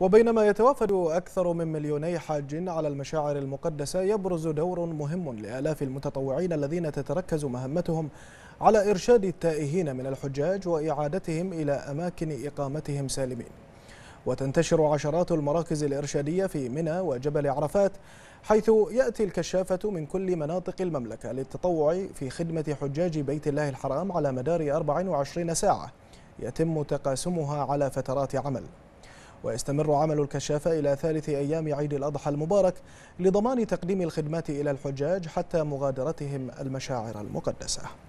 وبينما يتوافد أكثر من مليوني حاج على المشاعر المقدسة يبرز دور مهم لآلاف المتطوعين الذين تتركز مهمتهم على إرشاد التائهين من الحجاج وإعادتهم إلى أماكن إقامتهم سالمين وتنتشر عشرات المراكز الإرشادية في منى وجبل عرفات حيث يأتي الكشافة من كل مناطق المملكة للتطوع في خدمة حجاج بيت الله الحرام على مدار 24 ساعة يتم تقاسمها على فترات عمل ويستمر عمل الكشافة إلى ثالث أيام عيد الأضحى المبارك لضمان تقديم الخدمات إلى الحجاج حتى مغادرتهم المشاعر المقدسة